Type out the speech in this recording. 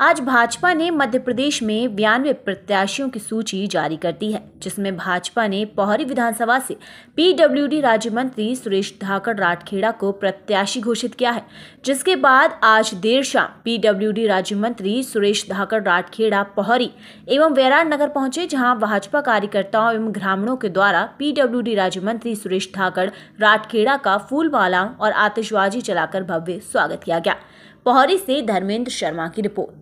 आज भाजपा ने मध्य प्रदेश में बयानवे प्रत्याशियों की सूची जारी कर दी है जिसमें भाजपा ने पौहरी विधानसभा से पीडब्ल्यूडी राज्य मंत्री सुरेश धाकड़ राठखेड़ा को प्रत्याशी घोषित किया है जिसके बाद आज देर शाम पीडब्ल्यूडी राज्य मंत्री सुरेश धाकड़ राठखेड़ा पौहरी एवं वैराट नगर पहुंचे जहां भाजपा कार्यकर्ताओं एवं ग्रामीणों के द्वारा पीडब्ल्यू राज्य मंत्री सुरेश धाकड़ राठखेड़ा का फूलमाला और आतिशबाजी चलाकर भव्य स्वागत किया गया पौहरी से धर्मेंद्र शर्मा की रिपोर्ट